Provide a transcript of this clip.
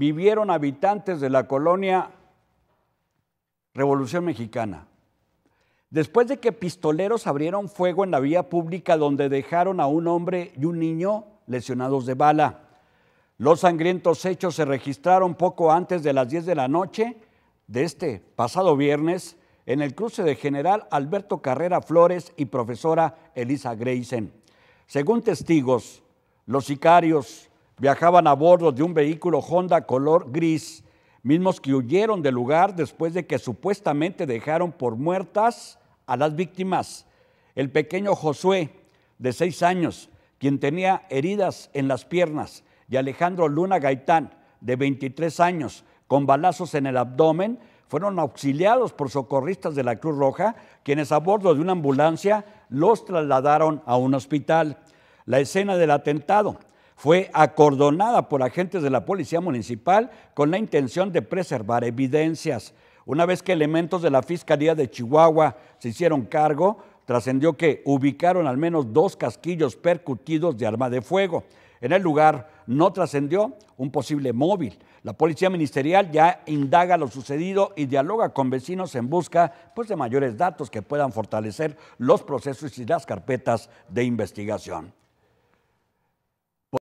vivieron habitantes de la colonia Revolución Mexicana. Después de que pistoleros abrieron fuego en la vía pública donde dejaron a un hombre y un niño lesionados de bala. Los sangrientos hechos se registraron poco antes de las 10 de la noche de este pasado viernes en el cruce de general Alberto Carrera Flores y profesora Elisa Greisen Según testigos, los sicarios viajaban a bordo de un vehículo Honda color gris, mismos que huyeron del lugar después de que supuestamente dejaron por muertas a las víctimas. El pequeño Josué, de seis años, quien tenía heridas en las piernas, y Alejandro Luna Gaitán, de 23 años, con balazos en el abdomen, fueron auxiliados por socorristas de la Cruz Roja, quienes a bordo de una ambulancia los trasladaron a un hospital. La escena del atentado fue acordonada por agentes de la Policía Municipal con la intención de preservar evidencias. Una vez que elementos de la Fiscalía de Chihuahua se hicieron cargo, trascendió que ubicaron al menos dos casquillos percutidos de arma de fuego. En el lugar no trascendió un posible móvil. La policía ministerial ya indaga lo sucedido y dialoga con vecinos en busca pues, de mayores datos que puedan fortalecer los procesos y las carpetas de investigación.